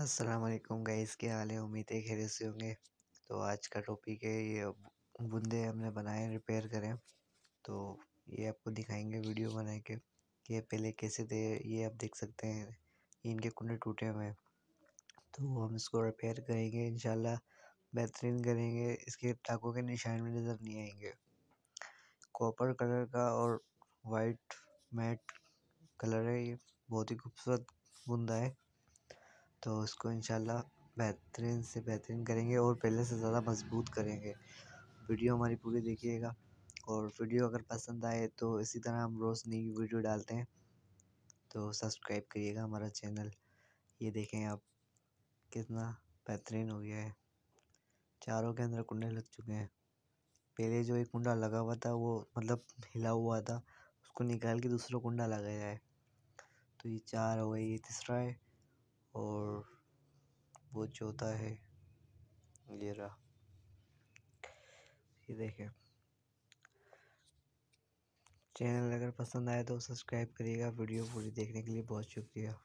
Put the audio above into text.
Aslam guys के हाल है उम्मीद है खैर से होंगे तो आज का टॉपिक है ये बूंदे हमने बनाए रिपेयर करें तो ये आपको दिखाएंगे वीडियो बना के ये पहले कैसे थे ये आप देख सकते हैं इनके कुंडे टूटे हुए हैं तो हम इसको रिपेयर करेंगे इन बेहतरीन करेंगे इसके टाकों के निशान में नज़र नहीं आएंगे कॉपर कलर का और वाइट मैट कलर है ये बहुत ही खूबसूरत बुंदा है तो उसको इंशाल्लाह बेहतरीन से बेहतरीन करेंगे और पहले से ज़्यादा मज़बूत करेंगे वीडियो हमारी पूरी देखिएगा और वीडियो अगर पसंद आए तो इसी तरह हम रोज़ नई वीडियो डालते हैं तो सब्सक्राइब करिएगा हमारा चैनल ये देखें आप कितना बेहतरीन हो गया है चारों के अंदर कुंडे लग चुके हैं पहले जो एक कुंडा लगा हुआ था वो मतलब हिला हुआ था उसको निकाल के दूसरा कुंडा लगाया है तो ये चार हो गए ये तीसरा है और वो चौथा है ये रहा ये देखें चैनल अगर पसंद आए तो सब्सक्राइब करिएगा वीडियो पूरी देखने के लिए बहुत शुक्रिया